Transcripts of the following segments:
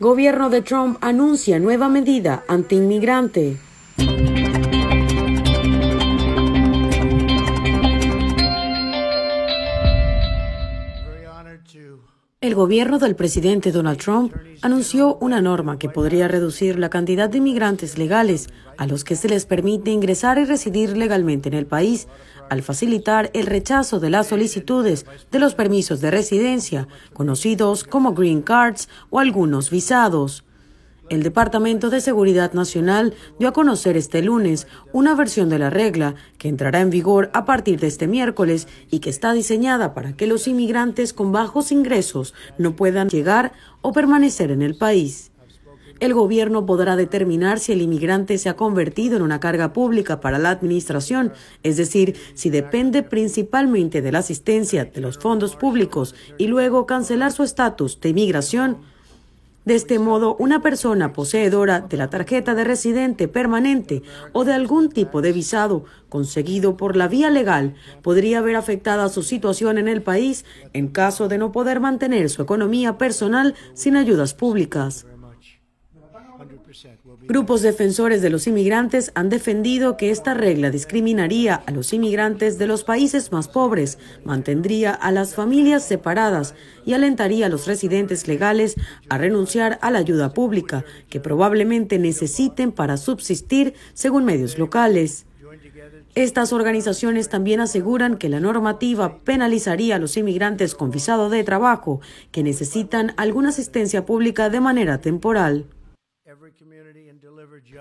Gobierno de Trump anuncia nueva medida anti antiinmigrante. el gobierno del presidente Donald Trump anunció una norma que podría reducir la cantidad de inmigrantes legales a los que se les permite ingresar y residir legalmente en el país, al facilitar el rechazo de las solicitudes de los permisos de residencia, conocidos como green cards o algunos visados. El Departamento de Seguridad Nacional dio a conocer este lunes una versión de la regla que entrará en vigor a partir de este miércoles y que está diseñada para que los inmigrantes con bajos ingresos no puedan llegar o permanecer en el país. El gobierno podrá determinar si el inmigrante se ha convertido en una carga pública para la administración, es decir, si depende principalmente de la asistencia de los fondos públicos y luego cancelar su estatus de inmigración de este modo, una persona poseedora de la tarjeta de residente permanente o de algún tipo de visado conseguido por la vía legal podría ver afectada su situación en el país en caso de no poder mantener su economía personal sin ayudas públicas. Grupos defensores de los inmigrantes han defendido que esta regla discriminaría a los inmigrantes de los países más pobres, mantendría a las familias separadas y alentaría a los residentes legales a renunciar a la ayuda pública que probablemente necesiten para subsistir, según medios locales. Estas organizaciones también aseguran que la normativa penalizaría a los inmigrantes con visado de trabajo que necesitan alguna asistencia pública de manera temporal.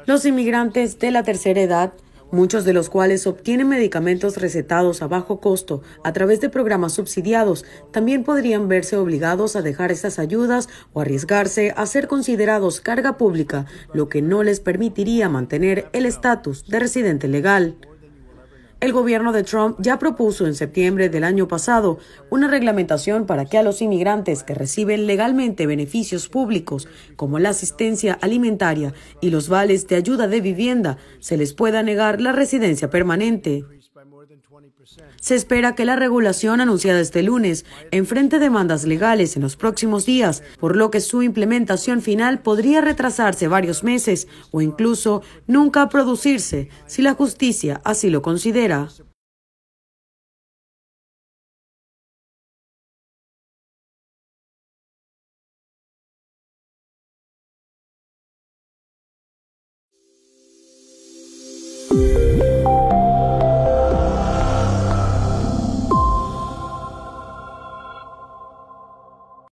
Los inmigrantes de la tercera edad, muchos de los cuales obtienen medicamentos recetados a bajo costo a través de programas subsidiados, también podrían verse obligados a dejar estas ayudas o arriesgarse a ser considerados carga pública, lo que no les permitiría mantener el estatus de residente legal. El gobierno de Trump ya propuso en septiembre del año pasado una reglamentación para que a los inmigrantes que reciben legalmente beneficios públicos, como la asistencia alimentaria y los vales de ayuda de vivienda, se les pueda negar la residencia permanente. Se espera que la regulación anunciada este lunes enfrente demandas legales en los próximos días, por lo que su implementación final podría retrasarse varios meses o incluso nunca producirse si la justicia así lo considera.